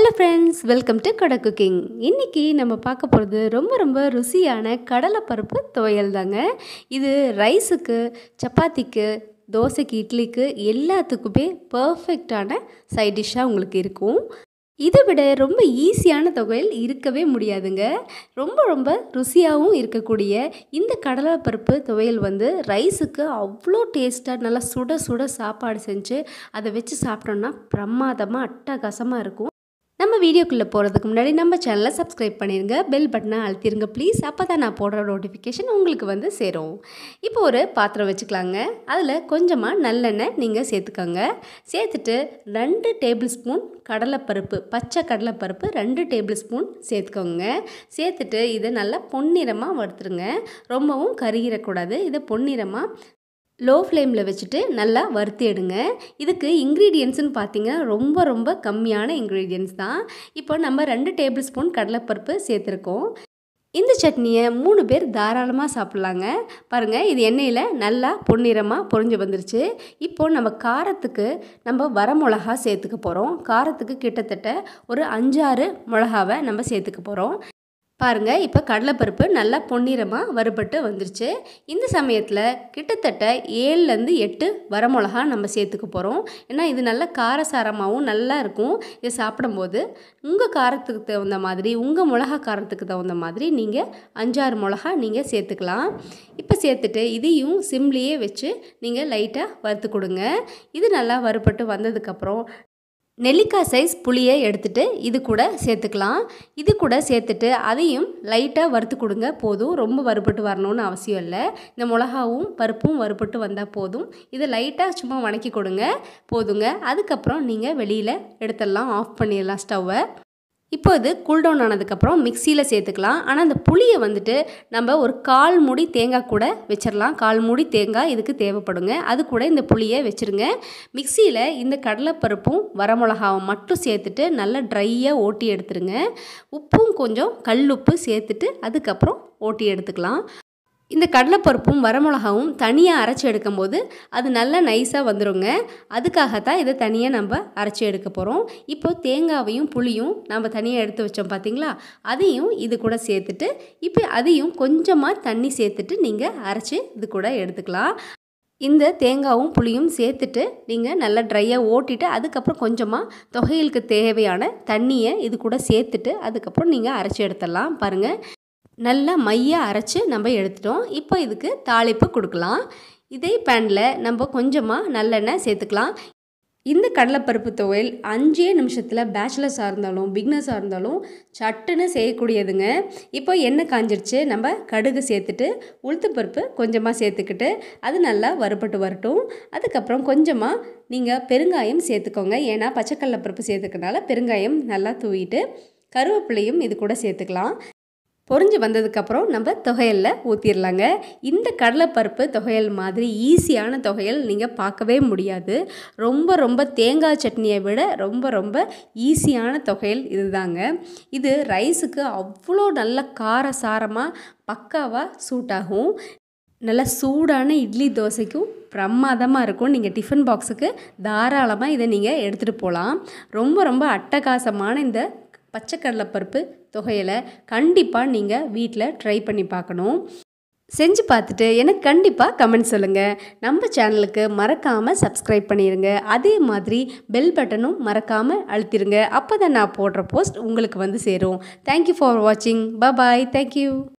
hello friends welcome to கடை cooking இன்றைக்கி நம்ம பார்க்க போகிறது ரொம்ப ரொம்ப ருசியான கடலைப்பருப்பு துவையல் தாங்க இது ரைஸுக்கு சப்பாத்திக்கு தோசைக்கு இட்லிக்கு எல்லாத்துக்குமே பர்ஃபெக்டான சைட் டிஷ்ஷாக உங்களுக்கு இருக்கும் இதை விட ரொம்ப ஈஸியான தொகையில் இருக்கவே முடியாதுங்க ரொம்ப ரொம்ப ருசியாகவும் இருக்கக்கூடிய இந்த கடலைப்பருப்பு துவையல் வந்து ரைஸுக்கு அவ்வளோ டேஸ்ட்டாக நல்லா சுட சுட சாப்பாடு செஞ்சு அதை வச்சு சாப்பிட்டோன்னா பிரமாதமாக அட்டகாசமாக இருக்கும் நம்ம வீடியோக்குள்ளே போகிறதுக்கு முன்னாடி நம்ம சேனலை சப்ஸ்கிரைப் பண்ணிடுங்க பெல் பட்டனை அழுத்திருங்க ப்ளீஸ் அப்போ தான் நான் போடுற நோட்டிஃபிகேஷன் உங்களுக்கு வந்து சேரும் இப்போ ஒரு பாத்திரம் வச்சுக்கலாங்க அதில் கொஞ்சமாக நல்லெண்ணெய் நீங்கள் சேர்த்துக்கோங்க சேர்த்துட்டு ரெண்டு டேபிள் ஸ்பூன் கடலைப்பருப்பு பச்சை கடலைப்பருப்பு ரெண்டு டேபிள் ஸ்பூன் சேர்த்துக்கோங்க சேர்த்துட்டு இதை நல்லா பொன்னிறமாக வறுத்துருங்க ரொம்பவும் கருகிடக்கூடாது இதை பொன்னிறமாக லோ ஃப்ளேமில் வச்சுட்டு நல்லா வறுத்து எடுங்க இதுக்கு இன்க்ரீடியன்ஸ்னு பார்த்தீங்கன்னா ரொம்ப ரொம்ப கம்மியான இன்க்ரீடியன்ஸ் தான் இப்போ நம்ம ரெண்டு டேபிள் ஸ்பூன் கடலைப்பருப்பு சேர்த்துருக்கோம் இந்த சட்னியை மூணு பேர் தாராளமாக சாப்பிட்லாங்க பாருங்கள் இது எண்ணெயில் நல்லா பொன்னிறமாக பொறிஞ்சு வந்துருச்சு இப்போது நம்ம காரத்துக்கு நம்ம வர மிளகா சேர்த்துக்க போகிறோம் காரத்துக்கு கிட்டத்தட்ட ஒரு அஞ்சாறு மிளகாவை நம்ம சேர்த்துக்க போகிறோம் பாருங்கள் இப்போ கடலைப்பருப்பு நல்லா பொன்னிறமாக வறுபட்டு வந்துருச்சு இந்த சமயத்தில் கிட்டத்தட்ட ஏழுலேருந்து எட்டு வரமிளகா நம்ம சேர்த்துக்க போகிறோம் ஏன்னா இது நல்லா காரசாரமாகவும் நல்லா இருக்கும் இதை சாப்பிடும்போது உங்கள் காரத்துக்கு தகுந்த மாதிரி உங்கள் மிளகா காரத்துக்கு தகுந்த மாதிரி நீங்கள் அஞ்சாறு மிளகா நீங்கள் சேர்த்துக்கலாம் இப்போ சேர்த்துட்டு இதையும் சிம்லேயே வச்சு நீங்கள் லைட்டாக வறுத்து கொடுங்க இது நல்லா வறுபட்டு வந்ததுக்கப்புறம் நெல்லிக்காய் சைஸ் புளியை எடுத்துகிட்டு இது கூட சேர்த்துக்கலாம் இது கூட சேர்த்துட்டு அதையும் லைட்டாக வறுத்து கொடுங்க போதும் ரொம்ப வறுபட்டு வரணும்னு அவசியம் இல்லை இந்த மிளகாவும் பருப்பும் வறுபட்டு வந்தால் போதும் இதை லைட்டாக சும்மா வணக்கி கொடுங்க போதுங்க அதுக்கப்புறம் நீங்கள் வெளியில் எடுத்துடலாம் ஆஃப் பண்ணிடலாம் ஸ்டவ்வை இப்போ இது கூல்டவுன் ஆனதுக்கப்புறம் மிக்சியில் சேர்த்துக்கலாம் ஆனால் அந்த புளியை வந்துட்டு நம்ம ஒரு கால் மூடி தேங்காய் கூட வச்சிடலாம் கால் மூடி தேங்காய் இதுக்கு தேவைப்படுங்க அது கூட இந்த புளியை வச்சுருங்க மிக்சியில் இந்த கடலைப்பருப்பும் வரமிளகாவும் மட்டும் சேர்த்துட்டு நல்லா ட்ரையாக ஓட்டி எடுத்துருங்க உப்பும் கொஞ்சம் கல் உப்பு சேர்த்துட்டு அதுக்கப்புறம் ஓட்டி எடுத்துக்கலாம் இந்த கடலைப்பருப்பும் வரமிளகாவும் தனியாக அரைச்சி எடுக்கும்போது அது நல்லா நைஸாக வந்துடுங்க அதுக்காகத்தான் இதை தனியாக நம்ம அரைச்சி எடுக்க போகிறோம் இப்போது தேங்காவையும் புளியும் நம்ம தனியாக எடுத்து வச்சோம் பார்த்திங்களா அதையும் இது கூட சேர்த்துட்டு இப்போ அதையும் கொஞ்சமாக தண்ணி சேர்த்துட்டு நீங்கள் அரைச்சி இது கூட எடுத்துக்கலாம் இந்த தேங்காவும் புளியும் சேர்த்துட்டு நீங்கள் நல்லா ட்ரையாக ஓட்டிட்டு அதுக்கப்புறம் கொஞ்சமாக தொகைகளுக்கு தேவையான தண்ணியை இது கூட சேர்த்துட்டு அதுக்கப்புறம் நீங்கள் அரைச்சி எடுத்துடலாம் பாருங்கள் நல்லா மையாக அரைச்சி நம்ம எடுத்துட்டோம் இப்போ இதுக்கு தாளிப்பு கொடுக்கலாம் இதே பேனில் நம்ம கொஞ்சமாக நல்லெண்ணெய் சேர்த்துக்கலாம் இந்த கடலைப்பருப்பு துவையல் அஞ்சே நிமிஷத்தில் பேச்சுலர்ஸாக இருந்தாலும் பிக்னஸாக இருந்தாலும் சட்டுன்னு செய்யக்கூடியதுங்க இப்போ எண்ணெய் காஞ்சிருச்சு நம்ம கடுகு சேர்த்துட்டு உளுத்துப்பருப்பு கொஞ்சமாக சேர்த்துக்கிட்டு அது நல்லா வறுபட்டு வரட்டும் அதுக்கப்புறம் கொஞ்சமாக நீங்கள் பெருங்காயம் சேர்த்துக்கோங்க ஏன்னா பருப்பு சேர்த்துக்கனால பெருங்காயம் நல்லா தூவிட்டு கருவேப்பிலையும் இது கூட சேர்த்துக்கலாம் பொறிஞ்சு வந்ததுக்கப்புறம் நம்ம தொகையலில் ஊற்றிடலாங்க இந்த கடலைப்பருப்பு தொகையல் மாதிரி ஈஸியான தொகையல் நீங்கள் பார்க்கவே முடியாது ரொம்ப ரொம்ப தேங்காய் சட்னியை விட ரொம்ப ரொம்ப ஈஸியான தொகையல் இதுதாங்க இது ரைஸுக்கு அவ்வளோ நல்ல கார சாரமாக பக்காவாக சூட்டாகும் நல்லா சூடான இட்லி தோசைக்கும் பிரமாதமாக இருக்கும் நீங்கள் டிஃபன் பாக்ஸுக்கு தாராளமாக இதை நீங்கள் எடுத்துகிட்டு போகலாம் ரொம்ப ரொம்ப அட்டகாசமான இந்த பச்சைக்கடலைப்பருப்பு தொகையில் கண்டிப்பாக நீங்கள் வீட்டில் ட்ரை பண்ணி பார்க்கணும் செஞ்சு பார்த்துட்டு எனக்கு கண்டிப்பாக கமெண்ட் சொல்லுங்கள் நம்ம சேனலுக்கு மறக்காமல் சப்ஸ்கிரைப் பண்ணிடுங்க அதே மாதிரி பெல் பட்டனும் மறக்காமல் அழுத்திடுங்க அப்போ தான் நான் போடுற போஸ்ட் உங்களுக்கு வந்து சேரும் தேங்க்யூ ஃபார் வாட்சிங் பாய் தேங்க்யூ